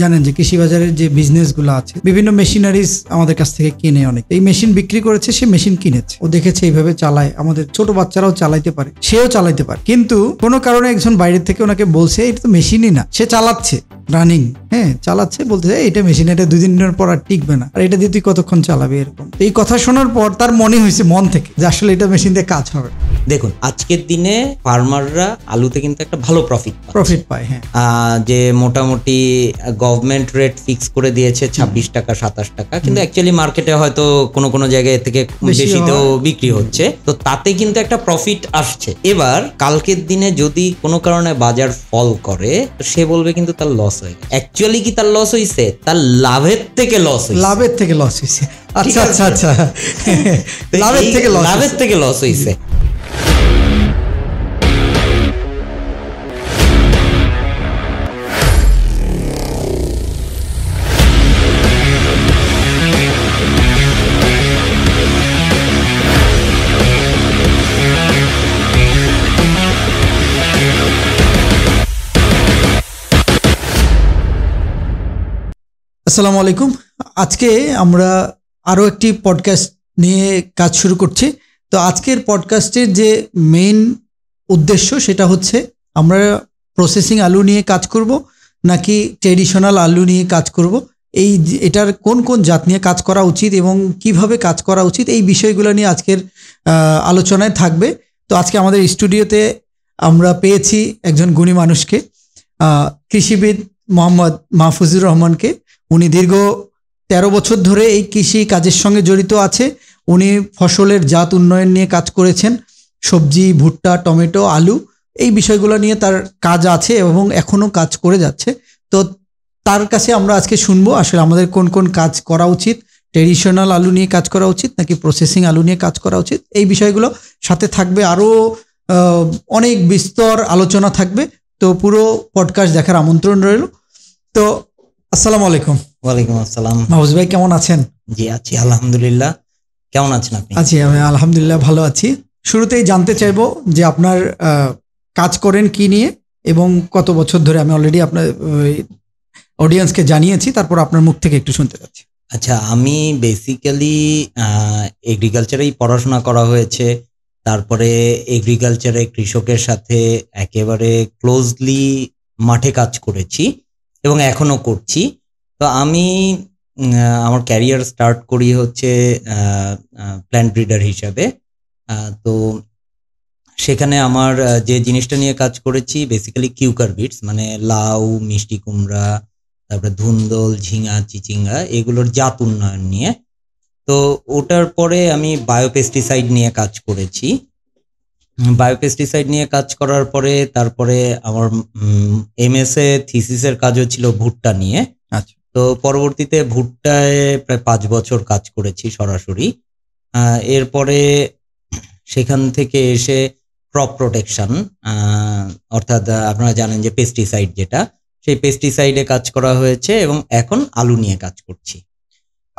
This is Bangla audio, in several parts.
জানেন যে কৃষি বাজারের যে বিজনেস গুলো আছে বিভিন্ন মেশিনারিজ আমাদের কাছ থেকে কিনে অনেক এই মেশিন বিক্রি করেছে সে মেশিন কিনেছে ও দেখেছে এইভাবে চালায় আমাদের ছোট বাচ্চারাও চালাইতে পারে সেও চালাইতে পারে কিন্তু কোনো কারণে একজন বাইরের থেকে ওনাকে বলছে এটা তো মেশিনই না সে চালাচ্ছে রানিং হ্যাঁ চালাচ্ছে বলতে এটা মেশিন এটা দুই দিনের পর আর টিকবে না আর এটা দিয়ে তুই কতক্ষণ চালাবি এরকম এই কথা শোনার পর তার মনে হয়েছে মন থেকে যে আসলে এটা মেশিন দিয়ে কাজ হবে দেখুন আজকের দিনে ফার্মাররা আলুতে কিন্তু একটা ভালো প্রফিট প্রফিট পায় হ্যাঁ যে মোটামুটি গভর্নমেন্ট রেট ফিক্স করে দিয়েছে ছাব্বিশ টাকা সাতাশ টাকা কিন্তু অ্যাকচুয়ালি মার্কেটে হয়তো কোনো কোনো জায়গায় থেকে বেশি তো বিক্রি হচ্ছে তো তাতে কিন্তু একটা প্রফিট আসছে এবার কালকের দিনে যদি কোনো কারণে বাজার ফল করে সে বলবে কিন্তু তার লস লস হয় অ্যাকচুয়ালি কি তার লস হইছে তার লাভের থেকে লস হইছে লাভের থেকে লস হইছে আচ্ছা আচ্ছা আচ্ছা লাভের থেকে লস লাভের থেকে লস হইছে আসসালামু আলাইকুম আজকে আমরা আরও একটি পডকাস্ট নিয়ে কাজ শুরু করছি তো আজকের পডকাস্টের যে মেইন উদ্দেশ্য সেটা হচ্ছে আমরা প্রসেসিং আলু নিয়ে কাজ করব নাকি ট্রেডিশনাল আলু নিয়ে কাজ করব এই এটার কোন কোন জাত নিয়ে কাজ করা উচিত এবং কিভাবে কাজ করা উচিত এই বিষয়গুলো নিয়ে আজকের আলোচনায় থাকবে তো আজকে আমাদের স্টুডিওতে আমরা পেয়েছি একজন গুণী মানুষকে কৃষিবিদ মোহাম্মদ মাহফুজুর রহমানকে উনি দীর্ঘ ১৩ বছর ধরে এই কৃষি কাজের সঙ্গে জড়িত আছে উনি ফসলের জাত উন্নয়ন নিয়ে কাজ করেছেন সবজি ভুট্টা টমেটো আলু এই বিষয়গুলো নিয়ে তার কাজ আছে এবং এখনও কাজ করে যাচ্ছে তো তার কাছে আমরা আজকে শুনবো আসলে আমাদের কোন কোন কাজ করা উচিত ট্রেডিশনাল আলু নিয়ে কাজ করা উচিত নাকি প্রসেসিং আলু নিয়ে কাজ করা উচিত এই বিষয়গুলো সাথে থাকবে আরও অনেক বিস্তর আলোচনা থাকবে তো পুরো পডকাস্ট দেখার আমন্ত্রণ রইল তো আসসালামু আলাইকুম ওয়ালাইকুম আসসালাম মাহবুজ ভাই কেমন আছেন জি আছি আলহামদুলিল্লাহ কেমন আছেন আপনি আছি আমি আলহামদুলিল্লাহ ভালো আছি শুরুতেই জানতে চাইবো যে আপনার কাজ করেন কি নিয়ে এবং কত বছর ধরে আমি অলরেডি আপনার অডিয়েন্সকে জানিয়েছি তারপর আপনার মুখ থেকে একটু শুনতে পাচ্ছি আচ্ছা আমি বেসিক্যালি এগ্রিকালচারেই পড়াশোনা করা হয়েছে তারপরে এগ্রিকালচারে কৃষকের সাথে একেবারে ক্লোজলি মাঠে কাজ করেছি এবং এখনও করছি তো আমি আমার ক্যারিয়ার স্টার্ট করি হচ্ছে প্ল্যান্ট ব্রিডার হিসাবে তো সেখানে আমার যে জিনিসটা নিয়ে কাজ করেছি বেসিক্যালি কিউকার বিটস মানে লাউ মিষ্টি কুমড়া তারপরে ধুন্দল ঝিঙা চিচিঙ্গা এগুলোর জাত উন্নয়ন নিয়ে তো ওটার পরে আমি বায়োপেস্টিসাইড নিয়ে কাজ করেছি বায়োপেস্টিসাইড নিয়ে কাজ করার পরে তারপরে আমার এমএসএ এ থিসিসের কাজও ছিল ভুট্টা নিয়ে আচ্ছা তো পরবর্তীতে ভুট্টায় প্রায় পাঁচ বছর কাজ করেছি সরাসরি এরপরে সেখান থেকে এসে ক্রপ প্রোটেকশন অর্থাৎ আপনারা জানেন যে পেস্টিসাইড যেটা সেই পেস্টিসাইডে কাজ করা হয়েছে এবং এখন আলু নিয়ে কাজ করছি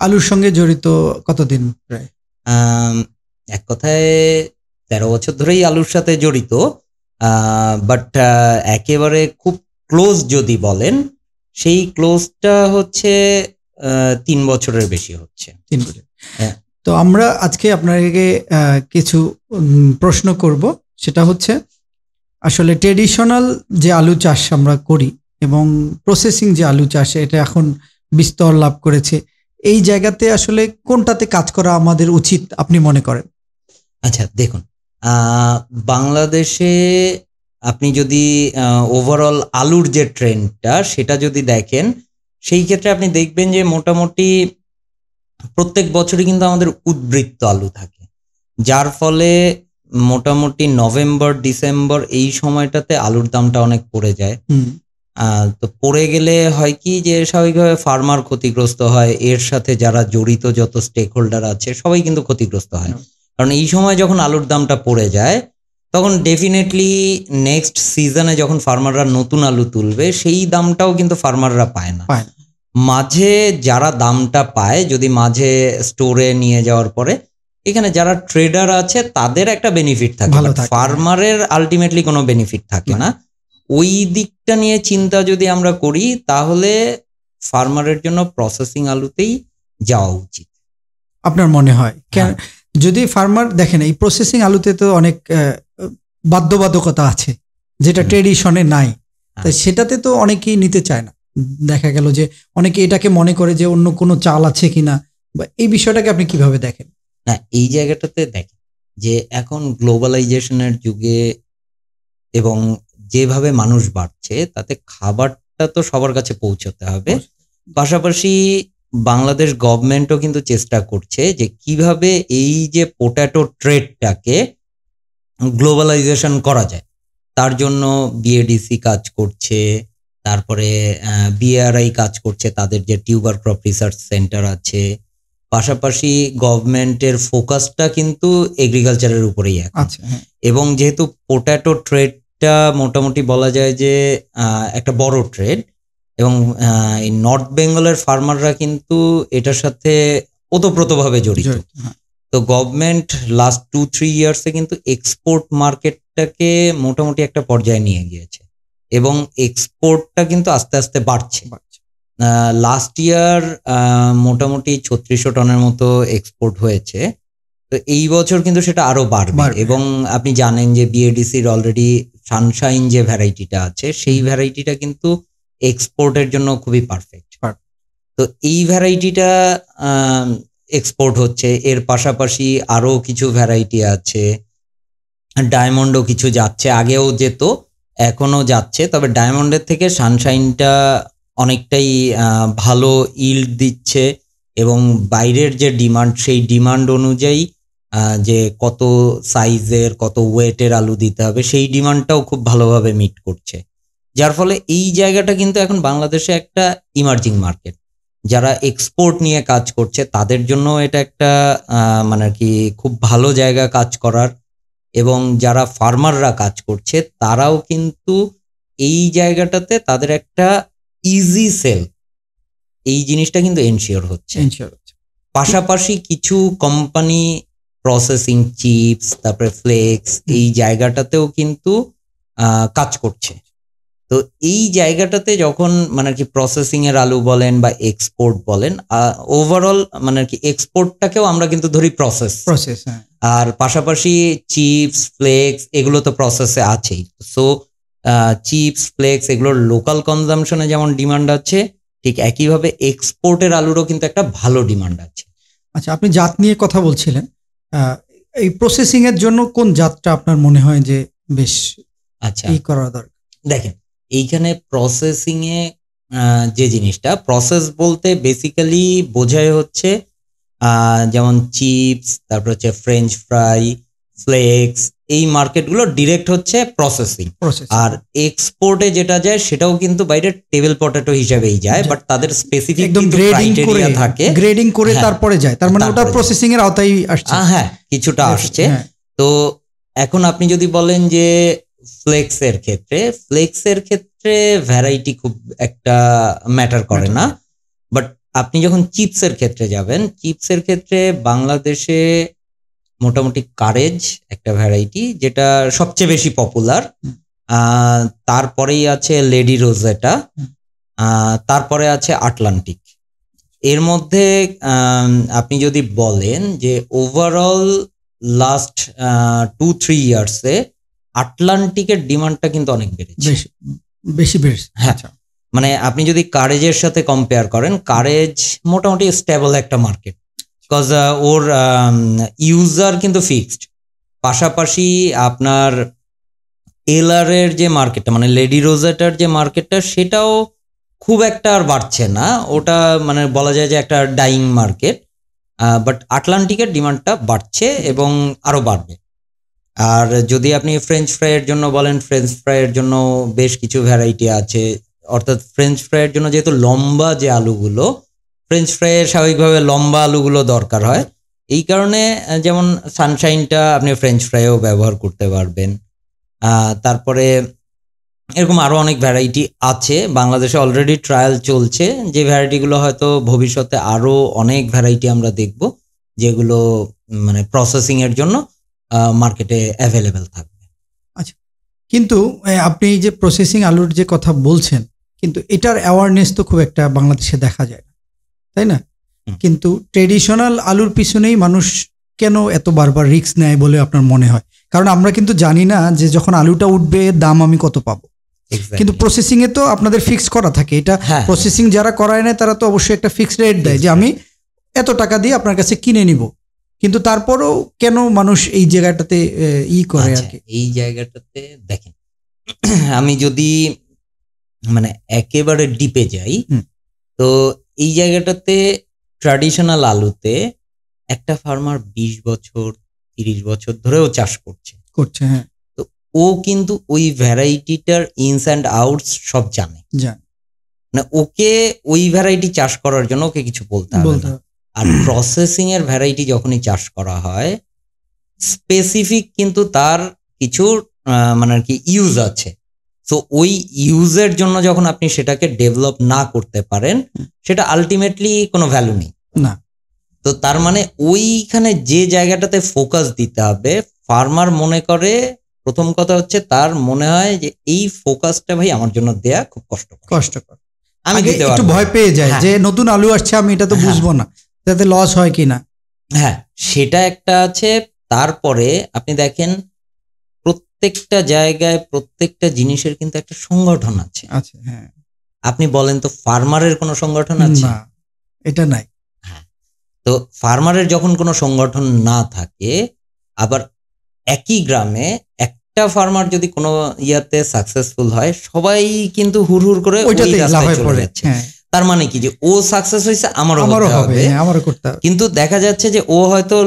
আলুর সঙ্গে জড়িত কতদিন প্রায় এক কথায় তেরো বছর ধরেই আলুর সাথে জড়িত বাট একেবারে খুব ক্লোজ যদি বলেন সেই ক্লোজটা হচ্ছে তিন বছরের বেশি হচ্ছে তিন বছর হ্যাঁ। তো আমরা আজকে আপনাকে কিছু প্রশ্ন করব সেটা হচ্ছে আসলে ট্রেডিশনাল যে আলু চাষ আমরা করি এবং প্রসেসিং যে আলু চাষ এটা এখন বিস্তর লাভ করেছে এই জায়গাতে আসলে কোনটাতে কাজ করা আমাদের উচিত আপনি মনে করেন আচ্ছা দেখুন বাংলাদেশে আপনি যদি ওভারঅল আলুর যে ট্রেন্ডটা সেটা যদি দেখেন সেই ক্ষেত্রে আপনি দেখবেন যে মোটামুটি প্রত্যেক বছরই কিন্তু আমাদের উদ্বৃত্ত আলু থাকে যার ফলে মোটামুটি নভেম্বর ডিসেম্বর এই সময়টাতে আলুর দামটা অনেক পড়ে যায় তো পড়ে গেলে হয় কি যে স্বাভাবিকভাবে ফার্মার ক্ষতিগ্রস্ত হয় এর সাথে যারা জড়িত যত স্টেক হোল্ডার আছে সবাই কিন্তু ক্ষতিগ্রস্ত হয় কারণ এই সময় যখন আলুর দামটা পড়ে যায় তখন ডেফিনেটলি নেক্সট সিজনে যখন ফার্মাররা নতুন আলু তুলবে সেই দামটাও কিন্তু ফার্মাররা পায় না মাঝে যারা দামটা পায় যদি মাঝে স্টোরে নিয়ে যাওয়ার পরে এখানে যারা ট্রেডার আছে তাদের একটা বেনিফিট থাকে ফার্মারের আলটিমেটলি কোনো বেনিফিট থাকে না ওই দিকটা নিয়ে চিন্তা যদি আমরা করি তাহলে ফার্মারের জন্য প্রসেসিং আলুতেই যাওয়া উচিত আপনার মনে হয় যদি ফার্মার দেখেন এই প্রসেসিং আলুতে তো অনেক বাধ্যবাধকতা আছে যেটা ট্রেডিশনে নাই হ্যাঁ। তাই সেটাতে তো অনেকেই নিতে চায় না দেখা গেল যে অনেকে এটাকে মনে করে যে অন্য কোনো চাল আছে কিনা বা এই বিষয়টাকে আপনি কিভাবে দেখেন না এই জায়গাটাতে দেখেন যে এখন গ্লোবালাইজেশনের যুগে এবং যেভাবে মানুষ বাড়ছে তাতে খাবারটা তো সবার কাছে পৌঁছতে হবে পাশাপাশি বাংলাদেশ গভর্নমেন্টও কিন্তু চেষ্টা করছে যে কিভাবে এই যে পোট্যাটো ট্রেডটাকে গ্লোবালাইজেশন করা যায় তার জন্য বিএডিসি কাজ করছে তারপরে বিআরআই কাজ করছে তাদের যে টিউবার ক্রপ রিসার্চ সেন্টার আছে পাশাপাশি গভর্নমেন্টের ফোকাসটা কিন্তু এগ্রিকালচারের উপরেই আছে আচ্ছা, হ্যাঁ। এবং যেহেতু পোট্যাটো ট্রেডটা মোটামুটি বলা যায় যে একটা বড় ট্রেড এবং এই নর্থ বেঙ্গলের ফার্মাররা কিন্তু এটার সাথে ওতপ্রোতভাবে জড়িত হ্যাঁ। তো গভর্নমেন্ট লাস্ট টু থ্রি ইয়ার্সে কিন্তু এক্সপোর্ট মার্কেটটাকে মোটামুটি একটা পর্যায়ে নিয়ে গিয়েছে এবং এক্সপোর্টটা কিন্তু আস্তে আস্তে বাড়ছে লাস্ট ইয়ার মোটামুটি ছত্রিশশো টনের মতো এক্সপোর্ট হয়েছে তো এই বছর কিন্তু সেটা আরো বাড়বে এবং আপনি জানেন যে বিএডিসির অলরেডি সানশাইন যে ভ্যারাইটিটা আছে সেই ভ্যারাইটিটা কিন্তু এক্সপোর্টের জন্য খুবই পারফেক্ট তো এই ভ্যারাইটিটা এক্সপোর্ট হচ্ছে এর পাশাপাশি আরও কিছু ভ্যারাইটি আছে ডায়মন্ডও কিছু যাচ্ছে আগেও যেত এখনও যাচ্ছে তবে ডায়মন্ডের থেকে সানশাইনটা অনেকটাই ভালো ইল্ড দিচ্ছে এবং বাইরের যে ডিমান্ড সেই ডিমান্ড অনুযায়ী যে কত সাইজের কত ওয়েটের আলু দিতে হবে সেই ডিমান্ডটাও খুব ভালোভাবে মিট করছে যার ফলে এই জায়গাটা কিন্তু এখন বাংলাদেশে একটা ইমার্জিং মার্কেট যারা এক্সপোর্ট নিয়ে কাজ করছে তাদের জন্য এটা একটা মানে আর কি খুব ভালো জায়গা কাজ করার এবং যারা ফার্মাররা কাজ করছে তারাও কিন্তু এই জায়গাটাতে তাদের একটা ইজি সেল এই জিনিসটা কিন্তু এনশিওর হচ্ছে পাশাপাশি কিছু কোম্পানি প্রসেসিং চিপস তারপরে ফ্লেক্স এই জায়গাটাতেও কিন্তু কাজ করছে তো এই জায়গাটাতে যখন মানে কি প্রসেসিং এর আলু বলেন বা এক্সপোর্ট বলেন ওভারঅল মানে আর কি এক্সপোর্টটাকেও আমরা কিন্তু ধরি প্রসেস হ্যাঁ। প্রসেস আর পাশাপাশি চিপস ফ্লেক্স এগুলো তো প্রসেসে আছেই সো চিপস ফ্লেক্স এগুলোর লোকাল কনজামশনে যেমন ডিমান্ড আছে ঠিক একইভাবে এক্সপোর্টের আলুরও কিন্তু একটা ভালো ডিমান্ড আছে আচ্ছা আপনি জাত নিয়ে কথা বলছিলেন এই প্রসেসিং এর জন্য কোন জাতটা আপনার মনে হয় যে বেশ আচ্ছা ই করা দরকার দেখেন এইখানে প্রসেসিংয়ে যে জিনিসটা প্রসেস বলতে বেসিক্যালি বোঝায় হচ্ছে যেমন চিপস তারপর হচ্ছে ফ্রেঞ্চ ফ্রাই ফ্লেক্স এই মার্কেটগুলো ডিরেক্ট হচ্ছে প্রসেসিং আর এক্সপোর্টে যেটা যায় সেটাও কিন্তু বাইরে টেবিল পটেটো হিসাবেই যায় বাট আচ্ছা। তাদের স্পেসিফিক একদম গ্রেডিং করে থাকে গ্রেডিং করে হ্যাঁ, তারপরে যায় তার মানে ওটা প্রসেসিং এর আওতায় আসছে হ্যাঁ কিছুটা আসছে হ্যাঁ। তো এখন আপনি যদি বলেন যে ফ্লেক্সের ক্ষেত্রে ফ্লেক্সের ক্ষেত্রে ভ্যারাইটি খুব একটা ম্যাটার করে না বাট আপনি যখন চিপসের ক্ষেত্রে যাবেন চিপসের ক্ষেত্রে বাংলাদেশে মোটামুটি কারেজ একটা ভ্যারাইটি যেটা সবচেয়ে বেশি পপুলার তারপরেই আছে লেডি রোজেটা তারপরে আছে আটলান্টিক এর মধ্যে আপনি যদি বলেন যে ওভারঅল লাস্ট টু থ্রি ইয়ার্সে আটলান্টিকের ডিমান্ডটা কিন্তু অনেক বেড়েছে বেশি বেড়েছে হ্যাঁ আচ্ছা। মানে আপনি যদি কারেজের সাথে কম্পেয়ার করেন কারেজ মোটামুটি স্টেবল একটা মার্কেট বিকজ ওর ইউজার কিন্তু ফিক্সড পাশাপাশি আপনার এলারের এর যে মার্কেটটা মানে লেডি রোজাটার যে মার্কেটটা সেটাও খুব একটা আর বাড়ছে না ওটা মানে বলা যায় যে একটা ডাইং মার্কেট বাট আটলান্টিকের ডিমান্ডটা বাড়ছে এবং আরও বাড়বে আর যদি আপনি ফ্রেঞ্চ ফ্রাইয়ের জন্য বলেন ফ্রেঞ্চ ফ্রাইয়ের জন্য বেশ কিছু ভ্যারাইটি আছে অর্থাৎ ফ্রেঞ্চ ফ্রাইয়ের জন্য যেহেতু লম্বা যে আলুগুলো ফ্রেঞ্চ ফ্রাইয়ে স্বাভাবিকভাবে লম্বা আলুগুলো দরকার হয় এই কারণে যেমন সানশাইনটা আপনি ফ্রেঞ্চ ফ্রাইয়েও ব্যবহার করতে পারবেন তারপরে এরকম আরও অনেক ভ্যারাইটি আছে বাংলাদেশে অলরেডি ট্রায়াল চলছে যে ভ্যারাইটিগুলো হয়তো ভবিষ্যতে আরও অনেক ভ্যারাইটি আমরা দেখব যেগুলো মানে প্রসেসিংয়ের জন্য মার্কেটে অ্যাভেলেবেল থাকবে আচ্ছা কিন্তু আপনি যে প্রসেসিং আলুর যে কথা বলছেন কিন্তু এটার অ্যাওয়ারনেস তো খুব একটা বাংলাদেশে দেখা যায় তাই না কিন্তু ট্রেডিশনাল আলুর পিছনেই মানুষ কেন এত বারবার রিক্স নেয় বলে আপনার মনে হয় কারণ আমরা কিন্তু জানি না যে যখন আলুটা উঠবে দাম আমি কত পাবো কিন্তু প্রসেসিং এ তো আপনাদের ফিক্স করা থাকে এটা প্রসেসিং হ্যাঁ। যারা করায় না তারা তো অবশ্যই একটা ফিক্সড রেট দেয় যে আমি এত টাকা দিয়ে আপনার কাছে কিনে নিব কিন্তু তারপরও কেন মানুষ এই জায়গাটাতে ই করে আচ্ছা, এই জায়গাটাতে দেখেন আমি যদি মানে একেবারে ডিপে যাই তো এই জায়গাটাতে ট্র্যাডিশনাল আলুতে একটা ফার্মার বিশ বছর তিরিশ বছর ধরেও চাষ করছে করছে হ্যাঁ তো ও কিন্তু ওই ভ্যারাইটিটার ইনস অ্যান্ড আউটস সব জানে মানে ওকে ওই ভ্যারাইটি চাষ করার জন্য ওকে কিছু বলতে হবে আর প্রসেসিং এর ভ্যারাইটি যখনই চাষ করা হয় স্পেসিফিক কিন্তু তার কিছু মানে আর কি ইউজ আছে সো ওই ইউজের জন্য যখন আপনি সেটাকে ডেভেলপ না করতে পারেন সেটা আলটিমেটলি কোনো ভ্যালু নেই না তো তার মানে ওইখানে যে জায়গাটাতে ফোকাস দিতে হবে ফার্মার মনে করে প্রথম কথা হচ্ছে তার মনে হয় যে এই ফোকাসটা ভাই আমার জন্য দেয়া খুব কষ্টকর কষ্টকর আমি একটু ভয় পেয়ে যাই হ্যাঁ। যে নতুন আলু আসছে আমি এটা তো হ্যাঁ। বুঝবো না যাতে লস হয় কি না হ্যাঁ সেটা একটা আছে তারপরে আপনি দেখেন প্রত্যেকটা জায়গায় প্রত্যেকটা জিনিসের কিন্তু একটা সংগঠন আছে আচ্ছা হ্যাঁ আপনি বলেন তো ফার্মারের কোনো সংগঠন আছে এটা নাই হ্যাঁ, তো ফার্মারের যখন কোনো সংগঠন না থাকে আবার একই গ্রামে একটা ফার্মার যদি কোনো ইয়াতে সাকসেসফুল হয় সবাই কিন্তু হুড় হুড় করে ওই রাস্তায় চলে যাচ্ছে হ্যাঁ। তার মানে কি যে ও সাকসেস হয়েছে আমারও আমারও হবে হ্যাঁ, আমারও করতে হবে কিন্তু দেখা যাচ্ছে যে ও হয়তো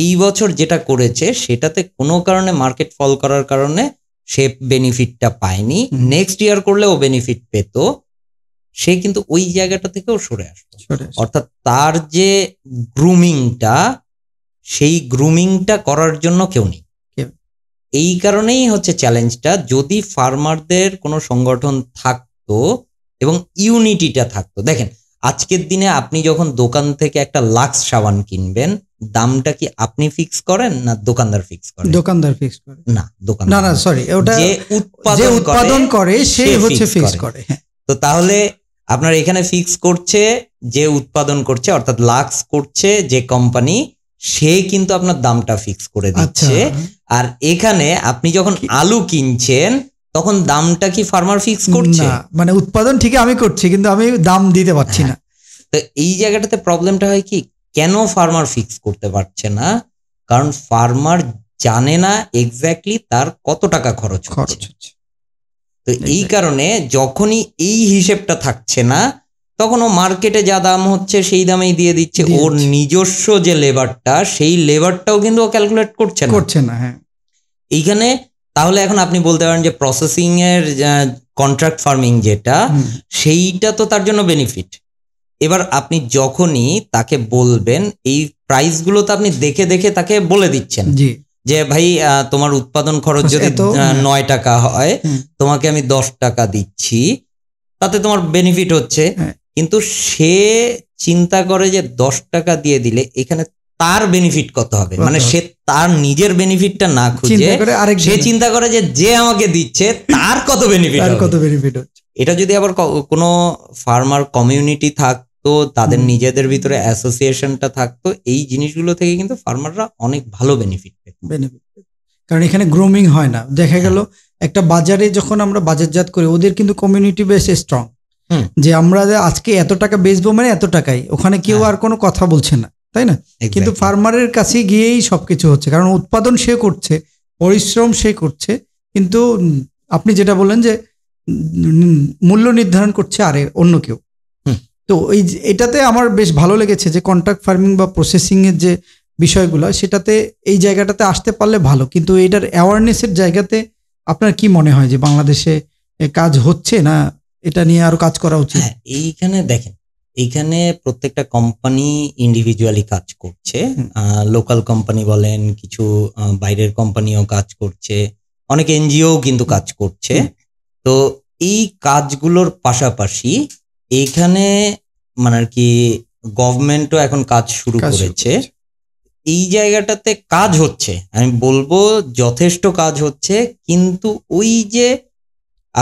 এই বছর যেটা করেছে সেটাতে কোনো কারণে মার্কেট ফল করার কারণে সে বেনিফিটটা পায়নি নেক্সট ইয়ার করলে ও বেনিফিট পেত সে কিন্তু ওই জায়গাটা থেকেও সরে আসত অর্থাৎ তার যে গ্রুমিংটা সেই গ্রুমিংটা করার জন্য কেউ নেই এই কারণেই হচ্ছে চ্যালেঞ্জটা যদি ফার্মারদের কোনো সংগঠন থাকতো এবং ইউনিটিটা থাকতো দেখেন আজকের দিনে আপনি যখন দোকান থেকে একটা লাক্স সাবান কিনবেন দামটা কি আপনি ফিক্স করেন না দোকানদার ফিক্স করেন দোকানদার ফিক্স করে না দোকান না না সরি ওটা যে উৎপাদন করে সে হচ্ছে ফিক্স করে হ্যাঁ। তো তাহলে আপনার এখানে ফিক্স করছে যে উৎপাদন করছে অর্থাৎ লাক্স করছে যে কোম্পানি সে কিন্তু আপনার দামটা ফিক্স করে আচ্ছা। দিচ্ছে আর এখানে আপনি যখন আলু কিনছেন তখন দামটা কি ফার্মার ফিক্স করছে না মানে উৎপাদন ঠিকই আমি করছি কিন্তু আমি দাম দিতে পারছি না তো এই জায়গাটাতে প্রবলেমটা হয় কি কেন ফার্মার ফিক্স করতে পারছে না কারণ ফার্মার জানে না এক্স্যাক্টলি তার কত টাকা খরচ খরচ হচ্ছে তো এই কারণে যখনই এই হিসেবটা থাকছে না তখন ও মার্কেটে যা দাম হচ্ছে সেই দামেই দিয়ে দিচ্ছে ওর নিজস্ব যে লেবারটা সেই লেবারটাও কিন্তু ও ক্যালকুলেট করছে না করছে না হ্যাঁ এইখানে তাহলে এখন আপনি বলতে পারেন যে প্রসেসিং এর কন্ট্রাক্ট ফার্মিং যেটা সেইটা তো তার জন্য বেনিফিট এবার আপনি যখনই তাকে বলবেন এই প্রাইস গুলো তো আপনি দেখে দেখে তাকে বলে দিচ্ছেন যে ভাই তোমার উৎপাদন খরচ যদি হ্যাঁ। নয় টাকা হয় তোমাকে আমি দশ টাকা দিচ্ছি তাতে তোমার বেনিফিট হচ্ছে হ্যাঁ। কিন্তু সে চিন্তা করে যে দশ টাকা দিয়ে দিলে এখানে তার বেনিফিট কত হবে মানে সে তার নিজের বেনিফিটটা না খুঁজে সে চিন্তা করে যে যে আমাকে দিচ্ছে তার কত বেনিফিট কত বেনিফিট এটা যদি আবার কোনো ফার্মার কমিউনিটি থাকতো তাদের নিজেদের ভিতরে অ্যাসোসিয়েশনটা থাকতো এই জিনিসগুলো থেকে কিন্তু ফার্মাররা অনেক ভালো বেনিফিট পেত বেনিফিট কারণ এখানে গ্রোমিং হয় না দেখা গেল একটা বাজারে যখন আমরা বাজারজাত করি ওদের কিন্তু কমিউনিটি বেশ স্ট্রং যে আমরা আজকে এত টাকা বেচবো মানে এত টাকাই ওখানে কেউ হ্যাঁ। আর কোনো কথা বলছে না তাই না কিন্তু ফার্মারের কাছে গিয়েই সবকিছু হচ্ছে কারণ উৎপাদন সে করছে পরিশ্রম সে করছে কিন্তু আপনি যেটা বললেন যে মূল্য নির্ধারণ করছে আরে অন্য কেউ তো এই এটাতে আমার বেশ ভালো লেগেছে যে কন্ট্রাক্ট ফার্মিং বা প্রসেসিংয়ের যে বিষয়গুলো সেটাতে এই জায়গাটাতে আসতে পারলে ভালো কিন্তু এটার অ্যাওয়ারনেসের জায়গাতে আপনার কি মনে হয় যে বাংলাদেশে কাজ হচ্ছে না এটা নিয়ে আরো কাজ করা উচিত হ্যাঁ, এইখানে দেখেন এখানে প্রত্যেকটা কোম্পানি ইন্ডিভিজুয়ালি কাজ করছে লোকাল কোম্পানি বলেন কিছু বাইরের কোম্পানিও কাজ করছে অনেক এনজিও কিন্তু কাজ করছে তো এই কাজগুলোর পাশাপাশি এইখানে মানে আর কি গভর্নমেন্টও এখন কাজ শুরু করেছে এই জায়গাটাতে কাজ হচ্ছে আমি বলবো যথেষ্ট কাজ হচ্ছে কিন্তু ওই যে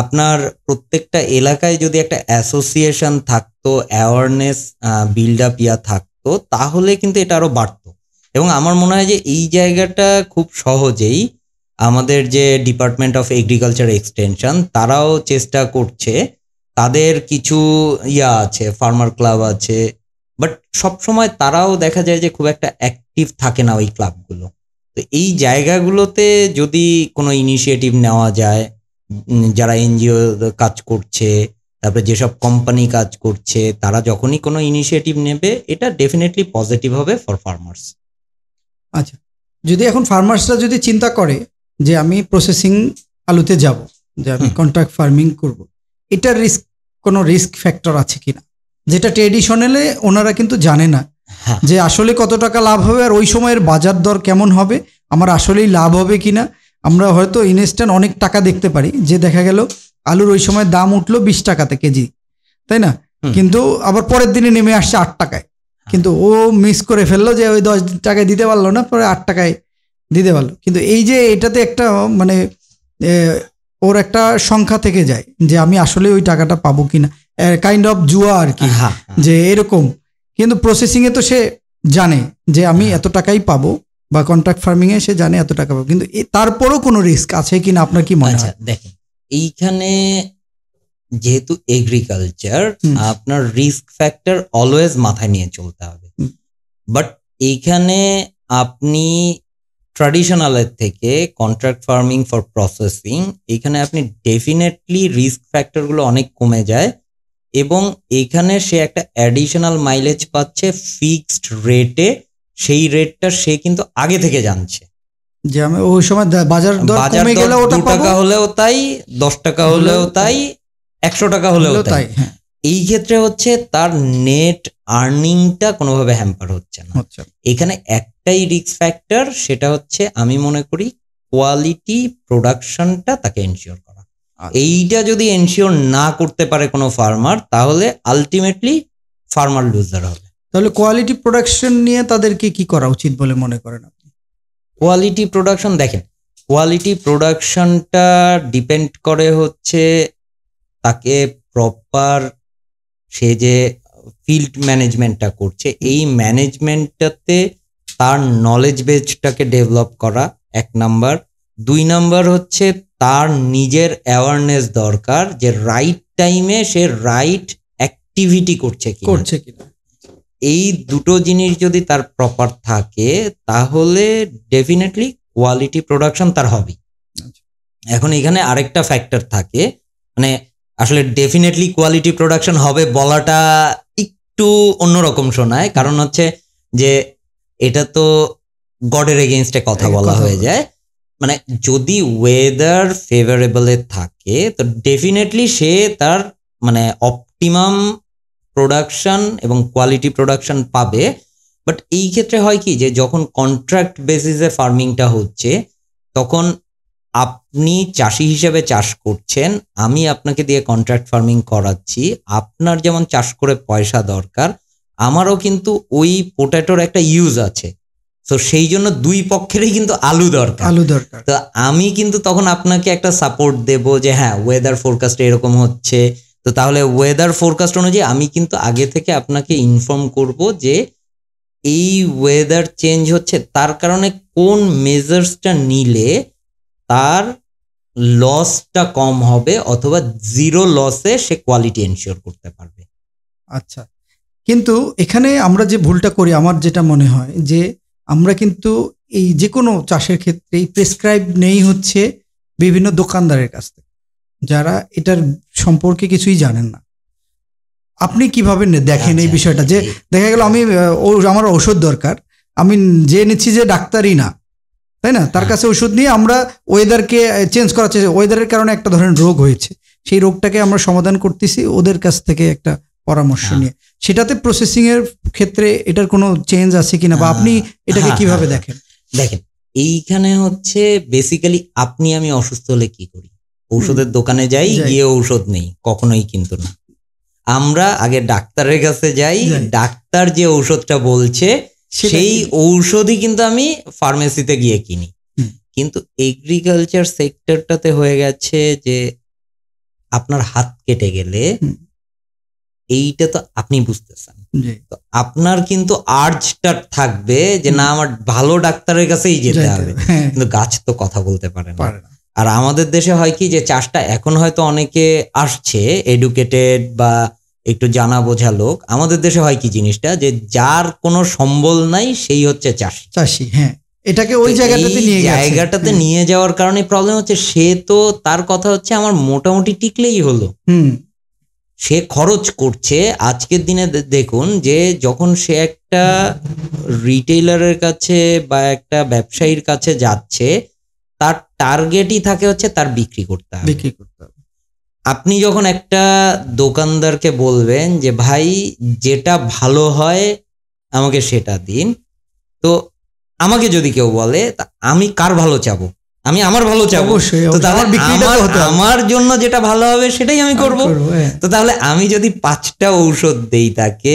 আপনার প্রত্যেকটা এলাকায় যদি একটা অ্যাসোসিয়েশন থাকে অ্যাওয়ারনেস বিল্ড আপ ইয়া থাকতো তাহলে কিন্তু এটা আরও বাড়তো এবং আমার মনে হয় যে এই জায়গাটা খুব সহজেই আমাদের যে ডিপার্টমেন্ট অফ এগ্রিকালচার এক্সটেনশন তারাও চেষ্টা করছে তাদের কিছু ইয়া আছে ফার্মার ক্লাব আছে বাট সবসময় তারাও দেখা যায় যে খুব একটা অ্যাক্টিভ থাকে না ওই ক্লাবগুলো তো এই জায়গাগুলোতে যদি কোনো ইনিশিয়েটিভ নেওয়া যায় যারা এনজিও কাজ করছে তারপরে যেসব কোম্পানি কাজ করছে তারা যখনই কোনো ইনিশিয়েটিভ নেবে এটা ডেফিনেটলি পজিটিভ হবে ফর ফার্মার্স আচ্ছা যদি এখন ফার্মার্সরা যদি চিন্তা করে যে আমি প্রসেসিং আলুতে যাব যে আমি কন্ট্রাক্ট ফার্মিং করব এটার রিস্ক কোনো রিস্ক ফ্যাক্টর আছে কিনা যেটা ট্রেডিশনালে ওনারা কিন্তু জানে না হ্যাঁ। যে আসলে কত টাকা লাভ হবে আর ওই সময়ের বাজার দর কেমন হবে আমার আসলেই লাভ হবে কিনা আমরা হয়তো ইনস্ট্যান্ট অনেক টাকা দেখতে পারি যে দেখা গেল আলুর ওই সময় দাম উঠলো বিশ টাকাতে কেজি তাই না কিন্তু আবার পরের দিনে নেমে আসছে আট টাকায় কিন্তু ও মিস করে ফেললো যে ওই দশ টাকায় দিতে পারলো না পরে আট টাকায় দিতে পারলো কিন্তু এই যে এটাতে একটা মানে ওর একটা সংখ্যা থেকে যায় যে আমি আসলে ওই টাকাটা পাবো কিনা কাইন্ড অফ জুয়া আর কি হ্যাঁ, হ্যাঁ। যে এরকম কিন্তু প্রসেসিংয়ে তো সে জানে যে আমি হ্যাঁ। এত টাকাই পাবো বা কন্ট্রাক্ট ফার্মিংয়ে সে জানে এত টাকা পাবো কিন্তু তারপরও কোনো রিস্ক আছে কিনা আপনার কি মনে আচ্ছা, হয় দেখেন এইখানে যেহেতু এগ্রিকালচার আপনার রিস্ক ফ্যাক্টর অলওয়েজ মাথায় নিয়ে চলতে হবে বাট এইখানে আপনি ট্র্যাডিশনালের থেকে কন্ট্রাক্ট ফার্মিং ফর প্রসেসিং এখানে আপনি ডেফিনেটলি রিস্ক ফ্যাক্টরগুলো অনেক কমে যায় এবং এখানে সে একটা অ্যাডিশনাল মাইলেজ পাচ্ছে ফিক্সড রেটে সেই রেটটা সে কিন্তু আগে থেকে জানছে যে আমি ওই সময় বাজার দর কমে গেলে ওটা টাকা হলেও তাই দশ টাকা হলেও তাই একশো টাকা হলেও তাই হ্যাঁ। এই ক্ষেত্রে হচ্ছে তার নেট আর্নিংটা কোনোভাবে হ্যাম্পার হচ্ছে না এখানে একটাই রিস্ক ফ্যাক্টর সেটা হচ্ছে আমি মনে করি কোয়ালিটি প্রোডাকশনটা তাকে এনশিওর করা আচ্ছা। এইটা যদি এনশিওর না করতে পারে কোনো ফার্মার তাহলে আলটিমেটলি ফার্মার লুজার হবে তাহলে কোয়ালিটি প্রোডাকশন নিয়ে তাদেরকে কি করা উচিত বলে মনে করেন কোয়ালিটি প্রোডাকশন দেখেন কোয়ালিটি প্রোডাকশনটা ডিপেন্ড করে হচ্ছে তাকে প্রপার সে যে ফিল্ড ম্যানেজমেন্টটা করছে এই ম্যানেজমেন্টটাতে তার নলেজ বেজটাকে ডেভেলপ করা এক নাম্বার দুই নাম্বার হচ্ছে তার নিজের অ্যাওয়ারনেস দরকার যে রাইট টাইমে সে রাইট অ্যাক্টিভিটি করছে কি করছে কিনা এই দুটো জিনিস যদি তার প্রপার থাকে তাহলে ডেফিনেটলি কোয়ালিটি প্রোডাকশন তার হবে এখন এখানে আরেকটা ফ্যাক্টর থাকে মানে আসলে ডেফিনেটলি কোয়ালিটি প্রোডাকশন হবে বলাটা একটু অন্যরকম শোনায় কারণ হচ্ছে যে এটা তো গডের এগেনস্টে কথা হ্যাঁ, বলা হয়ে যায় মানে যদি ওয়েদার ফেভারেবলে থাকে তো ডেফিনেটলি সে তার মানে অপটিমাম প্রোডাকশন এবং কোয়ালিটি প্রোডাকশন পাবে বাট এই ক্ষেত্রে হয় কি যে যখন কন্ট্রাক্ট বেসিসে ফার্মিংটা হচ্ছে তখন আপনি চাষি হিসেবে চাষ করছেন আমি আপনাকে দিয়ে কন্ট্রাক্ট ফার্মিং করাচ্ছি আপনার যেমন চাষ করে পয়সা দরকার আমারও কিন্তু ওই পোটাটোর একটা ইউজ আছে তো সেই জন্য দুই পক্ষেরই কিন্তু আলু দরকার আলু দরকার তো আমি কিন্তু তখন আপনাকে একটা সাপোর্ট দেব যে হ্যাঁ ওয়েদার ফোরকাস্ট এরকম হচ্ছে তো তাহলে ওয়েদার ফোরকাস্ট অনুযায়ী আমি কিন্তু আগে থেকে আপনাকে ইনফর্ম করব যে এই ওয়েদার চেঞ্জ হচ্ছে তার কারণে কোন মেজার্সটা নিলে তার লসটা কম হবে অথবা জিরো লসে সে কোয়ালিটি এনশিওর করতে পারবে আচ্ছা কিন্তু এখানে আমরা যে ভুলটা করি আমার যেটা মনে হয় যে আমরা কিন্তু এই যে কোনো চাষের ক্ষেত্রে এই প্রেসক্রাইব নেই হচ্ছে বিভিন্ন দোকানদারের কাছ থেকে যারা এটার সম্পর্কে কিছুই জানেন না আপনি কিভাবে দেখেন এই আচ্ছা, বিষয়টা যে আচ্ছা, দেখা গেল আমি আমার ওষুধ দরকার আমি যে নিচ্ছি যে ডাক্তারই না তাই না তার হ্যাঁ। কাছে ওষুধ নিয়ে আমরা ওয়েদারকে চেঞ্জ করার চেষ্টা ওয়েদারের কারণে একটা ধরনের রোগ হয়েছে সেই রোগটাকে আমরা সমাধান করতেছি ওদের কাছ থেকে একটা পরামর্শ হ্যাঁ। নিয়ে সেটাতে প্রসেসিং এর ক্ষেত্রে এটার কোনো চেঞ্জ আছে কিনা বা হ্যাঁ। আপনি এটাকে কিভাবে দেখেন দেখেন এইখানে হচ্ছে বেসিক্যালি আপনি আমি অসুস্থ হলে কি করি ঔষধের দোকানে যাই গিয়ে ঔষধ নেই কখনোই কিন্তু না আমরা আগে ডাক্তারের কাছে যাই ডাক্তার যে ঔষধটা বলছে সেই ঔষধই কিন্তু আমি ফার্মেসিতে গিয়ে কিনি কিন্তু এগ্রিকালচার সেক্টরটাতে হয়ে গেছে যে আপনার হাত কেটে গেলে এইটা তো আপনি বুঝতেছেন তো আপনার কিন্তু আর্জটা থাকবে যে না আমার ভালো ডাক্তারের কাছেই যেতে হবে হ্যাঁ। কিন্তু গাছ তো কথা বলতে পারে না আর আমাদের দেশে হয় কি যে চাষটা এখন হয়তো অনেকে আসছে এডুকেটেড বা একটু জানা বোঝা লোক আমাদের দেশে হয় কি জিনিসটা যে যার কোনো সম্বল নাই সেই হচ্ছে চাষি চাষি হ্যাঁ এটাকে ওই জায়গাটাতে নিয়ে জায়গাটাতে নিয়ে যাওয়ার কারণে প্রবলেম হচ্ছে সে তো তার কথা হচ্ছে আমার মোটামুটি টিকলেই হলো হুম সে খরচ করছে আজকের দিনে দেখুন যে যখন সে একটা রিটেইলারের কাছে বা একটা ব্যবসায়ীর কাছে যাচ্ছে তার টার্গেটই থাকে হচ্ছে তার বিক্রি করতে হবে বিক্রি করতে হবে আপনি যখন একটা দোকানদারকে বলবেন যে ভাই যেটা ভালো হয় আমাকে সেটা দিন তো আমাকে যদি কেউ বলে আমি কার ভালো চাব আমি আমার ভালো চাব তো তাহলে আমার জন্য যেটা ভালো হবে সেটাই আমি করব হ্যাঁ। তো তাহলে আমি যদি পাঁচটা ঔষধ দেই তাকে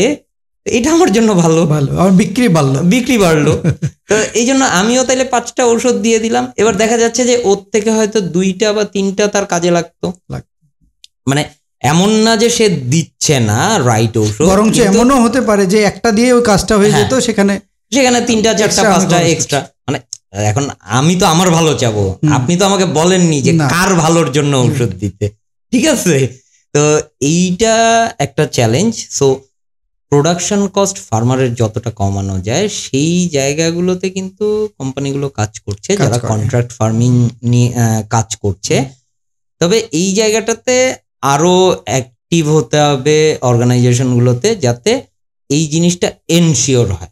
এটা আমার জন্য ভালো ভালো আমার বিক্রি বাড়লো বিক্রি বাড়লো তো এই জন্য আমিও তাইলে পাঁচটা ঔষধ দিয়ে দিলাম এবার দেখা যাচ্ছে যে ওর থেকে হয়তো দুইটা বা তিনটা তার কাজে লাগতো মানে এমন না যে সে দিচ্ছে না রাইট ঔষধ বরং এমনও হতে পারে যে একটা দিয়ে ওই কাজটা হয়ে হ্যাঁ। যেত সেখানে সেখানে তিনটা চারটা পাঁচটা এক্সট্রা মানে এখন আমি তো আমার ভালো চাবো আপনি তো আমাকে বলেননি যে কার ভালোর জন্য ঔষধ দিতে ঠিক আছে তো এইটা একটা চ্যালেঞ্জ সো প্রোডাকশন কস্ট ফার্মারের যতটা কমানো যায় সেই জায়গাগুলোতে কিন্তু কোম্পানিগুলো কাজ করছে যারা কন্ট্রাক্ট ফার্মিং নিয়ে কাজ করছে তবে এই জায়গাটাতে আরো অ্যাক্টিভ হতে হবে অর্গানাইজেশনগুলোতে যাতে এই জিনিসটা এনশিওর হয়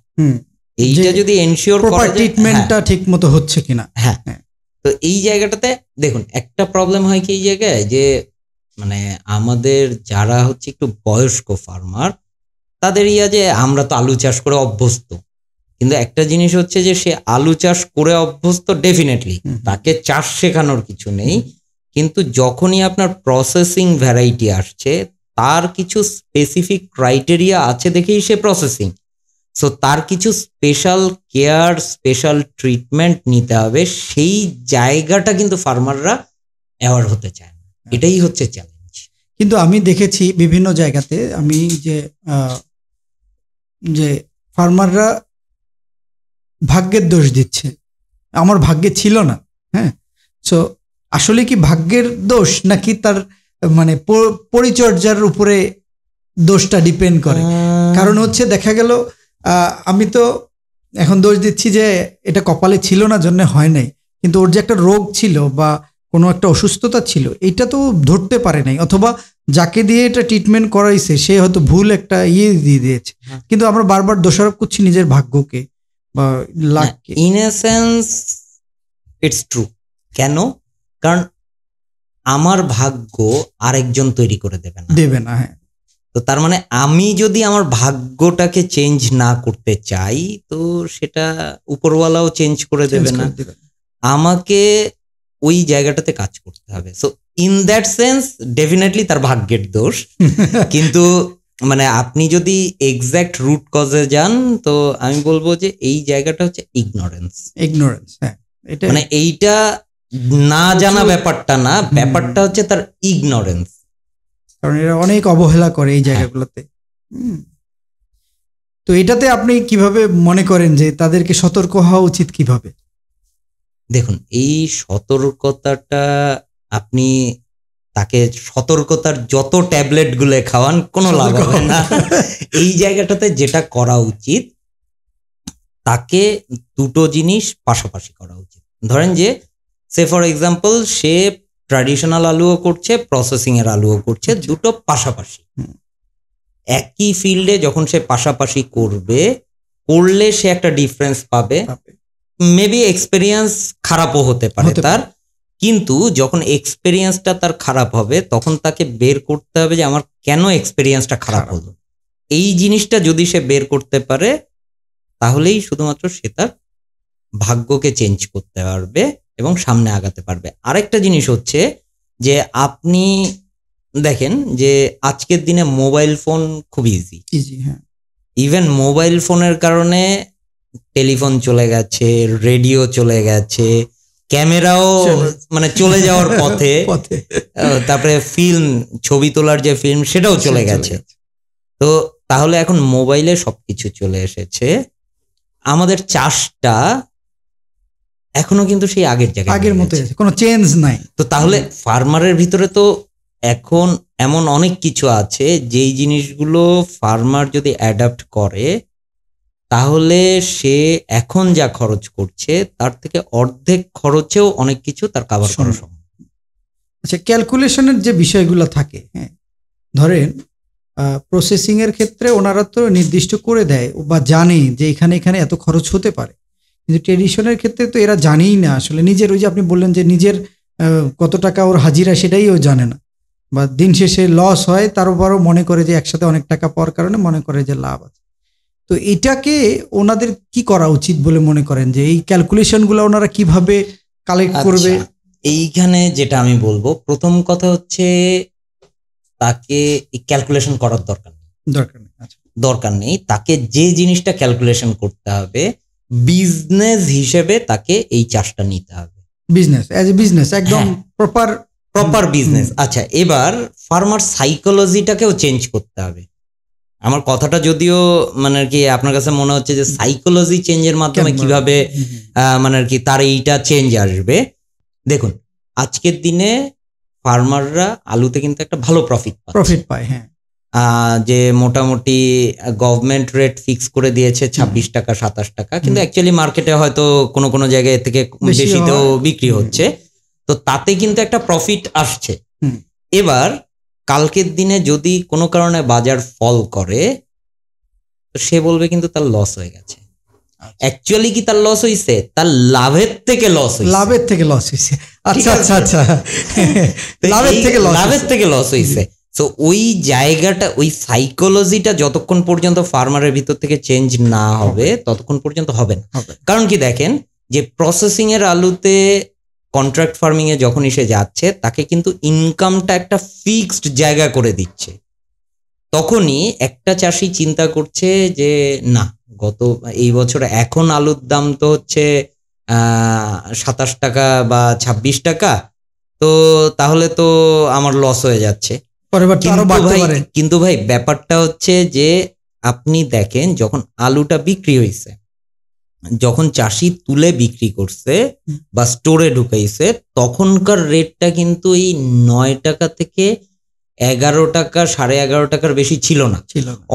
এইটা যদি এনশিওর ট্রিটমেন্টটা ঠিক মতো হচ্ছে কিনা হ্যাঁ।, হ্যাঁ তো এই জায়গাটাতে দেখুন একটা প্রবলেম হয় কি এই জায়গায় যে মানে আমাদের যারা হচ্ছে একটু বয়স্ক ফার্মার তাদের ইয়া যে আমরা তো আলু চাষ করে অভ্যস্ত কিন্তু একটা জিনিস হচ্ছে যে সে আলু চাষ করে অভ্যস্ত ডেফিনেটলি তাকে চাষ শেখানোর কিছু নেই কিন্তু যখনই আপনার প্রসেসিং ভ্যারাইটি আসছে তার কিছু স্পেসিফিক ক্রাইটেরিয়া আছে দেখেই সে প্রসেসিং সো তার কিছু স্পেশাল কেয়ার স্পেশাল ট্রিটমেন্ট নিতে হবে সেই জায়গাটা কিন্তু ফার্মাররা অ্যাওয়ার হতে চায় না হ্যাঁ। এটাই হচ্ছে চ্যালেঞ্জ কিন্তু আমি দেখেছি বিভিন্ন জায়গাতে আমি যে যে ফার্মাররা ভাগ্যের দোষ দিচ্ছে আমার ভাগ্যে ছিল না হ্যাঁ সো আসলে কি ভাগ্যের দোষ নাকি তার মানে পরিচর্যার উপরে দোষটা ডিপেন্ড করে কারণ হচ্ছে দেখা গেল আমি তো এখন দোষ দিচ্ছি যে এটা কপালে ছিল না জন্য হয় নাই কিন্তু ওর যে একটা রোগ ছিল বা কোনো একটা অসুস্থতা ছিল এটা তো ধরতে পারে নাই অথবা যাকে দিয়ে এটা ট্রিটমেন্ট করাইছে সে হয়তো ভুল একটা ইয়ে দিয়ে দিয়েছে হ্যাঁ। কিন্তু আমরা বারবার দোষারোপ করছি নিজের ভাগ্যকে বা লাককে ইন সেন্স ইটস ট্রু কেন কারণ আমার ভাগ্য আরেকজন তৈরি করে দেবে না দেবে না হ্যাঁ তো তার মানে আমি যদি আমার ভাগ্যটাকে চেঞ্জ না করতে চাই তো সেটা উপরওয়ালাও চেঞ্জ করে দেবে না আমাকে ওই জায়গাটাতে কাজ করতে হবে so in that sense definitely তার ভাগ্যের দোষ কিন্তু মানে আপনি যদি এক্স্যাক্ট রুট কজে যান তো আমি বলবো যে এই জায়গাটা হচ্ছে ইগনোরেন্স ইগনোরেন্স হ্যাঁ মানে এইটা না জানা ব্যাপারটা না ব্যাপারটা হচ্ছে তার ইগনোরেন্স কারণ এরা অনেক অবহেলা করে এই হ্যাঁ। জায়গাগুলোতে তো এটাতে আপনি কিভাবে মনে করেন যে তাদেরকে সতর্ক হওয়া উচিত কিভাবে দেখুন এই সতর্কতাটা আপনি তাকে সতর্কতার যত ট্যাবলেটগুলো খাওয়ান কোনো লাভ হবে না এই জায়গাটাতে যেটা করা উচিত তাকে দুটো জিনিস পাশাপাশি করা উচিত ধরেন যে সে ফর এক্সাম্পল সে ট্র্যাডিশনাল আলুও করছে প্রসেসিং এর আলুও করছে আচ্ছা। দুটো পাশাপাশি একই ফিল্ডে যখন সে পাশাপাশি করবে করলে সে একটা ডিফারেন্স পাবে মেবি এক্সপেরিয়েন্স খারাপও হতে পারে তার কিন্তু যখন এক্সপেরিয়েন্সটা তার খারাপ হবে তখন তাকে বের করতে হবে যে আমার কেন এক্সপেরিয়েন্সটা খারাপ হলো এই জিনিসটা যদি সে বের করতে পারে তাহলেই শুধুমাত্র সে তার ভাগ্যকে চেঞ্জ করতে পারবে এবং সামনে আগাতে পারবে আরেকটা জিনিস হচ্ছে যে আপনি দেখেন যে আজকের দিনে মোবাইল ফোন খুব ইজি ইজি হ্যাঁ ইভেন মোবাইল ফোনের কারণে টেলিফোন চলে গেছে রেডিও চলে গেছে ক্যামেরাও মানে চলে যাওয়ার পথে তারপরে ফিল্ম ছবি তোলার যে ফিল্ম সেটাও চলে গেছে তো তাহলে এখন মোবাইলে সবকিছু চলে এসেছে আমাদের চাষটা এখনো কিন্তু সেই আগের জায়গায় আগের মতো কোনো চেঞ্জ নাই তো তাহলে ফার্মারের ভিতরে তো এখন এমন অনেক কিছু আছে যেই জিনিসগুলো ফার্মার যদি অ্যাডাপ্ট করে তাহলে সে এখন যা খরচ করছে তার থেকে অর্ধেক খরচেও অনেক কিছু তার কাভার করা সম্ভব আচ্ছা ক্যালকুলেশনের যে বিষয়গুলো থাকে হ্যাঁ ধরেন প্রসেসিং এর ক্ষেত্রে ওনারা তো নির্দিষ্ট করে দেয় বা জানে যে এখানে এখানে এত খরচ হতে পারে কিন্তু ট্রেডিশনের ক্ষেত্রে তো এরা জানেই না আসলে নিজের ওই যে আপনি বললেন যে নিজের কত টাকা ওর হাজিরা সেটাই ও জানে না বা দিন শেষে লস হয় তার উপরও মনে করে যে একসাথে অনেক টাকা পাওয়ার কারণে মনে করে যে লাভ আছে তো এটাকে ওনাদের কি করা উচিত বলে মনে করেন যে এই ক্যালকুলেশনগুলো ওনারা কিভাবে কালেক্ট আচ্ছা, করবে এইখানে যেটা আমি বলবো প্রথম কথা হচ্ছে তাকে ক্যালকুলেশন করার দরকার নেই দরকার নেই আচ্ছা। তাকে যে জিনিসটা ক্যালকুলেশন করতে হবে বিজনেস হিসেবে তাকে এই চাষটা নিতে হবে বিজনেস এজ এ বিজনেস একদম প্রপার প্রপার বিজনেস আচ্ছা এবার ফার্মার সাইকোলজিটাকেও চেঞ্জ করতে হবে আমার কথাটা যদিও মানে আর কি আপনার কাছে মনে হচ্ছে যে সাইকোলজি চেঞ্জের মাধ্যমে কিভাবে মানে আর কি তার এইটা চেঞ্জ আসবে দেখুন আজকের দিনে ফার্মাররা আলুতে কিন্তু একটা ভালো প্রফিট প্রফিট পায় হ্যাঁ যে মোটামুটি গভর্নমেন্ট রেট ফিক্স করে দিয়েছে ছাব্বিশ টাকা সাতাশ টাকা কিন্তু অ্যাকচুয়ালি মার্কেটে হয়তো কোনো কোনো জায়গায় থেকে বেশিতেও বিক্রি হচ্ছে তো তাতে কিন্তু একটা প্রফিট আসছে এবার কালকের দিনে যদি কোনো কারণে বাজার ফল করে তো সে বলবে কিন্তু তার লস হয়ে গেছে অ্যাকচুয়ালি কি তার লস হইছে তার লাভের থেকে লস হইছে লাভের থেকে লস হইছে আচ্ছা আচ্ছা আচ্ছা লাভের থেকে লস লাভের থেকে লস হইছে সো ওই জায়গাটা ওই সাইকোলজিটা যতক্ষণ পর্যন্ত ফার্মারের ভিতর থেকে চেঞ্জ না হবে ততক্ষণ পর্যন্ত হবে না কারণ কি দেখেন যে প্রসেসিং এর আলুতে কন্ট্রাক্ট ফার্মিংয়ে যখনই সে যাচ্ছে তাকে কিন্তু ইনকামটা একটা ফিক্সড জায়গা করে দিচ্ছে তখনই একটা চাষি চিন্তা করছে যে না গত এই বছর এখন আলুর দাম তো হচ্ছে সাতাশ টাকা বা ২৬ টাকা তো তাহলে তো আমার লস হয়ে যাচ্ছে কিন্তু ভাই ব্যাপারটা হচ্ছে যে আপনি দেখেন যখন আলুটা বিক্রি হয়েছে যখন চাষি তুলে বিক্রি করছে বা স্টোরে ঢুকাইছে তখনকার রেটটা কিন্তু এই নয় টাকা থেকে এগারো টাকা সাড়ে এগারো টাকার বেশি ছিল না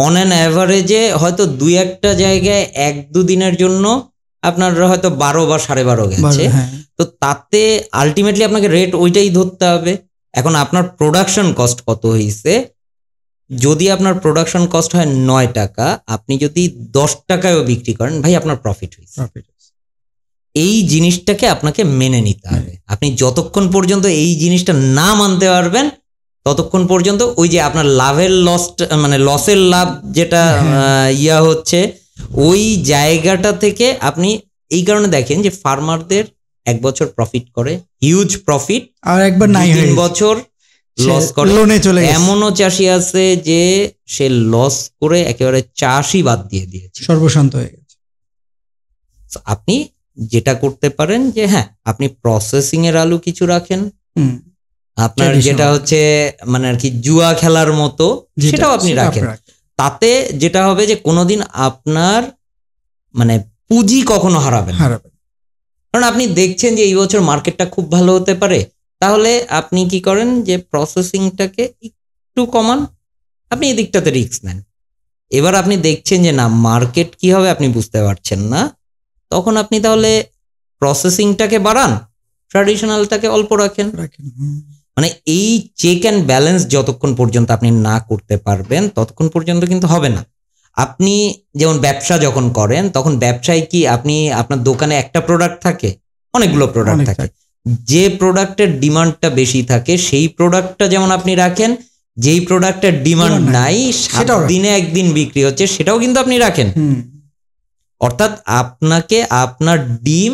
অন অ্যান অ্যাভারেজে হয়তো দুই একটা জায়গায় এক দুদিনের জন্য আপনার হয়তো বারো বা সাড়ে বারো গেছে হ্যাঁ। তো তাতে আলটিমেটলি আপনাকে রেট ওইটাই ধরতে হবে এখন আপনার প্রোডাকশন কস্ট কত হয়েছে যদি আপনার প্রোডাকশন কস্ট হয় নয় টাকা আপনি যদি দশ টাকায়ও বিক্রি করেন ভাই আপনার প্রফিট হয়েছে এই জিনিসটাকে আপনাকে মেনে নিতে হবে আপনি যতক্ষণ পর্যন্ত এই জিনিসটা না মানতে পারবেন ততক্ষণ পর্যন্ত ওই যে আপনার লাভের লস মানে লসের লাভ যেটা হ্যাঁ, হ্যাঁ। ইয়া হচ্ছে ওই জায়গাটা থেকে আপনি এই কারণে দেখেন যে ফার্মারদের এক বছর প্রফিট করে হিউজ প্রফিট আর একবার নাই বছর লস করে লোনে চলে এমনও চাষি আছে যে সে লস করে একেবারে চাষই বাদ দিয়ে দিয়েছে সর্বশান্ত হয়ে গেছে আপনি যেটা করতে পারেন যে হ্যাঁ আপনি প্রসেসিং এর আলু কিছু রাখেন আপনার যেটা হচ্ছে মানে আর কি জুয়া খেলার মতো সেটাও আপনি রাখেন তাতে যেটা হবে যে কোনোদিন আপনার মানে পুঁজি কখনো হারাবেন হারাবেন কারণ আপনি দেখছেন যে এই বছর মার্কেটটা খুব ভালো হতে পারে তাহলে আপনি কি করেন যে প্রসেসিংটাকে একটু কমান আপনি এদিকটাতে রিস্ক নেন এবার আপনি দেখছেন যে না মার্কেট কি হবে আপনি বুঝতে পারছেন না তখন আপনি তাহলে প্রসেসিংটাকে বাড়ান ট্র্যাডিশনালটাকে অল্প রাখেন মানে এই চেক অ্যান্ড ব্যালেন্স যতক্ষণ পর্যন্ত আপনি না করতে পারবেন ততক্ষণ পর্যন্ত কিন্তু হবে না আপনি যেমন ব্যবসা যখন করেন তখন ব্যবসায় কি আপনি আপনার দোকানে একটা প্রোডাক্ট থাকে অনেকগুলো প্রোডাক্ট থাকে যে প্রোডাক্টের ডিমান্ডটা বেশি থাকে সেই প্রোডাক্টটা যেমন আপনি রাখেন যেই প্রোডাক্টের ডিমান্ড নাই সেটা দিনে একদিন বিক্রি হচ্ছে সেটাও কিন্তু আপনি রাখেন অর্থাৎ আপনাকে আপনার ডিম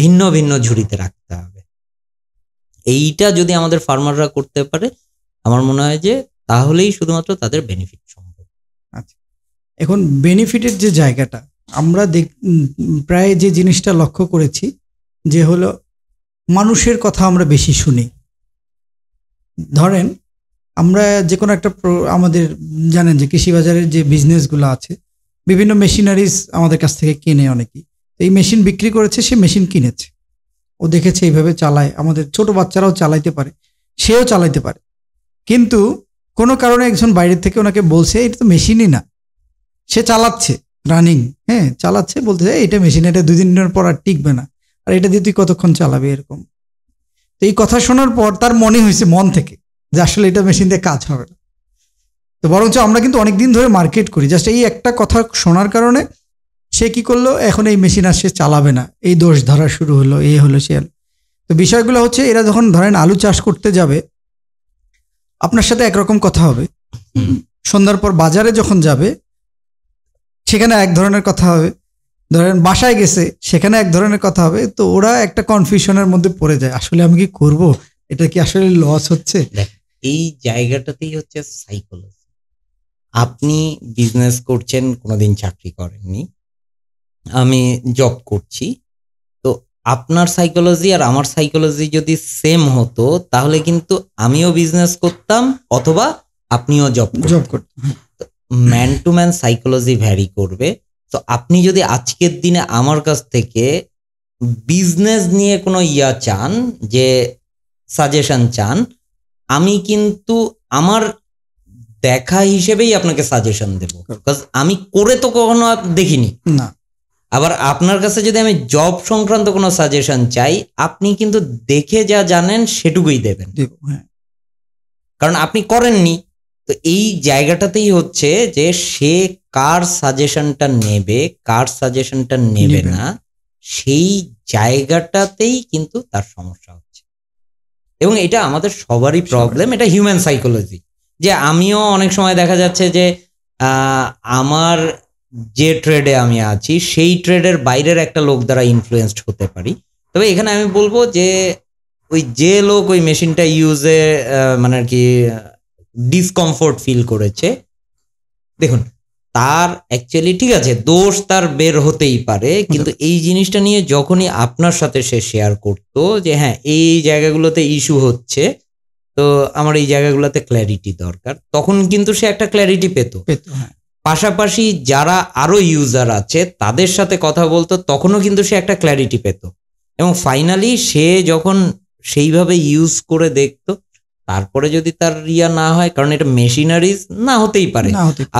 ভিন্ন ভিন্ন ঝুড়িতে রাখতে হবে এইটা যদি আমাদের ফার্মাররা করতে পারে আমার মনে হয় যে তাহলেই শুধুমাত্র তাদের বেনিফিট সম্ভব আচ্ছা এখন বেনিফিটের যে জায়গাটা আমরা দেখ প্রায় যে জিনিসটা লক্ষ্য করেছি যে হলো মানুষের কথা আমরা বেশি শুনি ধরেন আমরা যে কোনো একটা আমাদের জানেন যে কৃষি বাজারের যে বিজনেসগুলো আছে বিভিন্ন মেশিনারিজ আমাদের কাছ থেকে কেনে অনেকেই এই মেশিন বিক্রি করেছে সে মেশিন কিনেছে ও দেখেছে এইভাবে চালায় আমাদের ছোট বাচ্চারাও চালাইতে পারে সেও চালাইতে পারে কিন্তু কোনো কারণে একজন বাইরের থেকে ওনাকে বলছে এটা তো মেশিনই না সে চালাচ্ছে রানিং হ্যাঁ চালাচ্ছে বলতে এটা মেশিন এটা দুই দিনের পর আর টিকবে না আর এটা দিয়ে তুই কতক্ষণ চালাবি এরকম তো এই কথা শোনার পর তার মনে হয়েছে মন থেকে যে আসলে এটা মেশিন দিয়ে কাজ হবে না তো বরঞ্চ আমরা কিন্তু অনেক দিন ধরে মার্কেট করি জাস্ট এই একটা কথা শোনার কারণে সে কি করলো এখন এই মেশিন আর সে চালাবে না এই দোষ ধরা শুরু হলো এ হলো সে তো বিষয়গুলো হচ্ছে এরা যখন ধরেন আলু চাষ করতে যাবে আপনার সাথে একরকম কথা হবে সন্ধ্যার পর বাজারে যখন যাবে সেখানে এক ধরনের কথা হবে ধরেন বাসায় গেছে সেখানে এক ধরনের কথা হবে তো ওরা একটা কনফিউশনের মধ্যে পড়ে যায় আসলে আমি কি করব এটা কি আসলে লস হচ্ছে এই জায়গাটাতেই হচ্ছে সাইকোলজি আপনি বিজনেস করছেন কোনোদিন চাকরি করেননি আমি জব করছি তো আপনার সাইকোলজি আর আমার সাইকোলজি যদি সেম হতো তাহলে কিন্তু আমিও বিজনেস করতাম অথবা আপনিও জব জব করতাম man to man psychology vary করবে তো আপনি যদি আজকের দিনে আমার কাছ থেকে বিজনেস নিয়ে কোনো ইয়া চান যে সাজেশন চান আমি কিন্তু আমার দেখা হিসেবেই আপনাকে সাজেশন দেব বিকজ আমি করে তো কখনো দেখিনি না আবার আপনার কাছে যদি আমি জব সংক্রান্ত কোনো সাজেশন চাই আপনি কিন্তু দেখে যা জানেন সেটুকুই দেবেন হ্যাঁ। কারণ আপনি করেননি তো এই জায়গাটাতেই হচ্ছে যে সে কার সাজেশনটা নেবে কার সাজেশনটা নেবে না সেই জায়গাটাতেই কিন্তু তার সমস্যা হচ্ছে এবং এটা আমাদের সবারই প্রবলেম এটা হিউম্যান সাইকোলজি যে আমিও অনেক সময় দেখা যাচ্ছে যে আমার যে ট্রেডে আমি আছি সেই ট্রেডের বাইরের একটা লোক দ্বারা ইনফ্লুয়েসড হতে পারি তবে এখানে আমি বলবো যে ওই যে লোক ওই মেশিনটা ইউজে মানে আর কি ডিসকমফোর্ট ফিল করেছে দেখুন তার অ্যাকচুয়ালি ঠিক আছে দোষ তার বের হতেই পারে কিন্তু এই জিনিসটা নিয়ে যখনই আপনার সাথে সে শেয়ার করতো যে হ্যাঁ এই জায়গাগুলোতে ইস্যু হচ্ছে তো আমার এই জায়গাগুলোতে ক্ল্যারিটি দরকার তখন কিন্তু সে একটা ক্ল্যারিটি পেত হ্যাঁ। পাশাপাশি যারা আরো ইউজার আছে তাদের সাথে কথা বলতো তখনও কিন্তু সে একটা ক্ল্যারিটি পেত এবং ফাইনালি সে যখন সেইভাবে ইউজ করে দেখতো তারপরে যদি তার রিয়া না হয় কারণ এটা মেশিনারিজ না হতেই পারে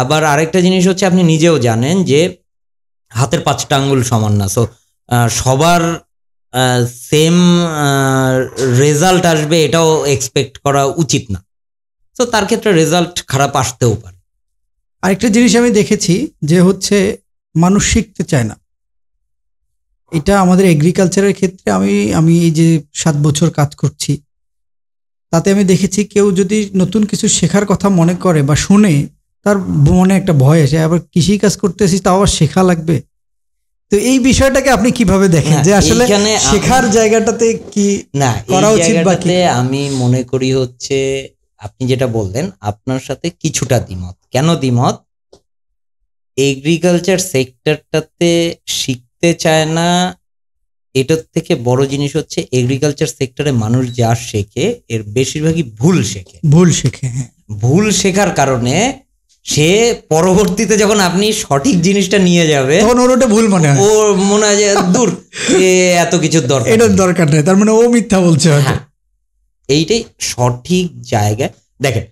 আবার আরেকটা জিনিস হচ্ছে আপনি নিজেও জানেন যে হাতের পাঁচটা আঙ্গুল সমান না সো সবার সেম রেজাল্ট আসবে এটাও এক্সপেক্ট করা উচিত না তো তার ক্ষেত্রে রেজাল্ট খারাপ আসতেও পারে আরেকটা জিনিস আমি দেখেছি যে হচ্ছে মানুষ শিখতে চায় না এটা আমাদের এগ্রিকালচারের ক্ষেত্রে আমি আমি এই যে সাত বছর কাজ করছি তাতে আমি দেখেছি কেউ যদি নতুন কিছু শেখার কথা মনে করে বা শুনে তার মনে একটা ভয় আসে আবার কৃষি কাজ করতেছি তাও আবার শেখা লাগবে তো এই বিষয়টাকে আপনি কিভাবে দেখেন যে আসলে শেখার জায়গাটাতে কি না করা উচিত বাকি আমি মনে করি হচ্ছে আপনি যেটা বললেন আপনার সাথে কিছুটা দ্বিমত কেন দ্বিমত এগ্রিকালচার সেক্টরটাতে শিখতে চায় না এটার থেকে বড় জিনিস হচ্ছে এগ্রিকালচার সেক্টরে মানুষ যা শেখে এর বেশিরভাগই ভুল শেখে ভুল শেখে হ্যাঁ। ভুল শেখার কারণে সে পরবর্তীতে যখন আপনি সঠিক জিনিসটা নিয়ে যাবে তখন ওর ওটা ভুল মনে হয় ও মনে হয় যে দূর এত কিছুর দরকার এটার দরকার নেই তার মানে ও মিথ্যা বলছে হ্যাঁ। এইটাই সঠিক জায়গায় দেখেন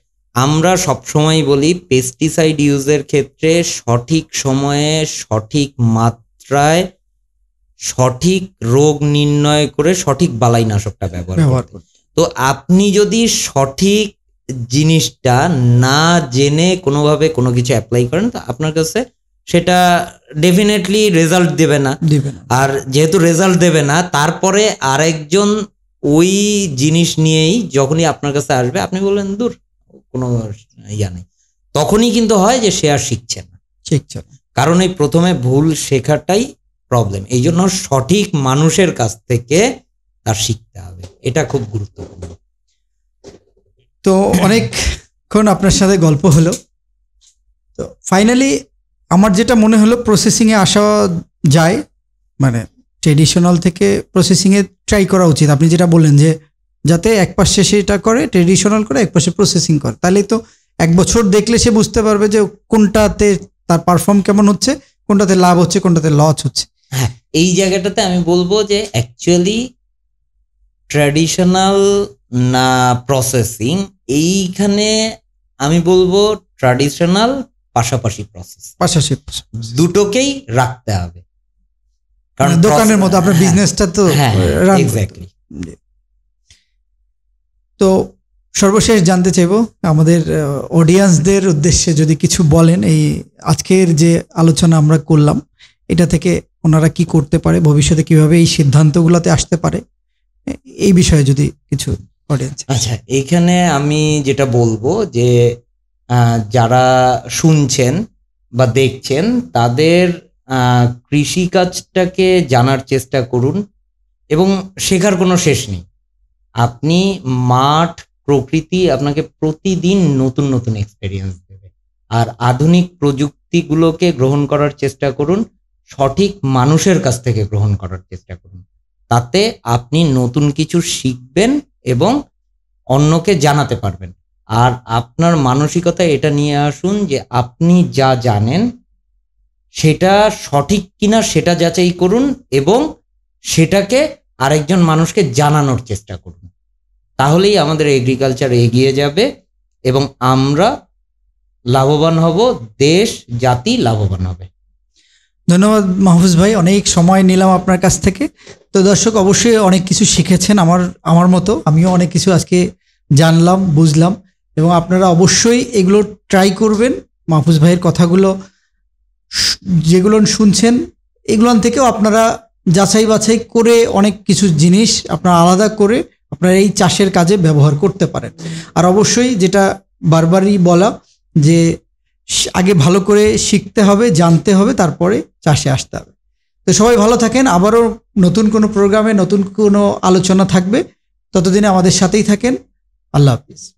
আমরা সবসময় বলি পেস্টিসাইড ইউজের ক্ষেত্রে সঠিক সময়ে সঠিক মাত্রায় সঠিক রোগ নির্ণয় করে সঠিক বালাইনাশকটা ব্যবহার তো আপনি যদি সঠিক জিনিসটা না জেনে কোনোভাবে কোনো কিছু অ্যাপ্লাই করেন তো আপনার কাছে সেটা ডেফিনেটলি রেজাল্ট দেবে না আর যেহেতু রেজাল্ট দেবে না তারপরে আরেকজন ওই জিনিস নিয়েই যখনই আপনার কাছে আসবে আপনি বললেন দূর কোনো ইয়া নেই তখনই কিন্তু হয় যে সে আর শিখছে না শিখছে কারণ এই প্রথমে ভুল শেখাটাই প্রবলেম এই জন্য সঠিক মানুষের কাছ থেকে তার শিখতে হবে এটা খুব গুরুত্বপূর্ণ তো অনেকক্ষণ আপনার সাথে গল্প হলো তো ফাইনালি আমার যেটা মনে হলো প্রসেসিংয়ে আসা যায় মানে ট্রেডিশনাল থেকে প্রসেসিংয়ে ট্রাই করা উচিত আপনি যেটা বললেন যে যাতে এক পাশে সেটা করে ট্রেডিশনাল করে এক পাশে প্রসেসিং করে তাহলে তো এক বছর দেখলে সে বুঝতে পারবে যে কোনটাতে তার পারফর্ম কেমন হচ্ছে কোনটাতে লাভ হচ্ছে কোনটাতে লস হচ্ছে হ্যাঁ এই জায়গাটাতে আমি বলবো যে অ্যাকচুয়ালি ট্র্যাডিশনাল না প্রসেসিং এইখানে আমি বলবো ট্র্যাডিশনাল পাশাপাশি প্রসেস পাশাপাশি দুটোকেই রাখতে হবে কারণ মানে দোকানের মতো আপনার বিজনেসটা হ্যাঁ, তো হ্যাঁ এক্স্যাক্টলি তো সর্বশেষ জানতে চাইব আমাদের অডিয়েন্সদের উদ্দেশ্যে যদি কিছু বলেন এই আজকের যে আলোচনা আমরা করলাম এটা থেকে ওনারা কি করতে পারে ভবিষ্যতে কিভাবে এই সিদ্ধান্তগুলোতে আসতে পারে এই বিষয়ে যদি কিছু আচ্ছা এখানে আমি যেটা বলবো যে যারা শুনছেন বা দেখছেন তাদের কৃষিকাজটাকে জানার চেষ্টা করুন এবং শেখার কোনো শেষ নেই আপনি মাঠ প্রকৃতি আপনাকে প্রতিদিন নতুন নতুন এক্সপেরিয়েন্স দেবে আর আধুনিক প্রযুক্তিগুলোকে গ্রহণ করার চেষ্টা করুন সঠিক মানুষের কাছ থেকে গ্রহণ করার চেষ্টা করুন তাতে আপনি নতুন কিছু শিখবেন এবং অন্যকে জানাতে পারবেন আর আপনার মানসিকতা এটা নিয়ে আসুন যে আপনি যা জানেন সেটা সঠিক কিনা সেটা যাচাই করুন এবং সেটাকে আরেকজন মানুষকে জানানোর চেষ্টা করুন তাহলেই আমাদের এগ্রিকালচার এগিয়ে যাবে এবং আমরা লাভবান হব দেশ জাতি লাভবান হবে ধন্যবাদ মাহফুজ ভাই অনেক সময় নিলাম আপনার কাছ থেকে তো দর্শক অবশ্যই অনেক কিছু শিখেছেন আমার আমার মতো আমিও অনেক কিছু আজকে জানলাম বুঝলাম এবং আপনারা অবশ্যই এগুলো ট্রাই করবেন মাহফুজ ভাইয়ের কথাগুলো যেগুলো শুনছেন এগুলো থেকেও আপনারা যাচাই বাছাই করে অনেক কিছু জিনিস আপনারা আলাদা করে আপনারা এই চাষের কাজে ব্যবহার করতে পারেন আর অবশ্যই যেটা বারবারই বলা যে আগে ভালো করে শিখতে হবে জানতে হবে তারপরে চাষে আসতে হবে তো সবাই ভালো থাকেন আবারও নতুন কোনো প্রোগ্রামে নতুন কোনো আলোচনা থাকবে ততদিনে আমাদের সাথেই থাকেন আল্লাহ হাফিজ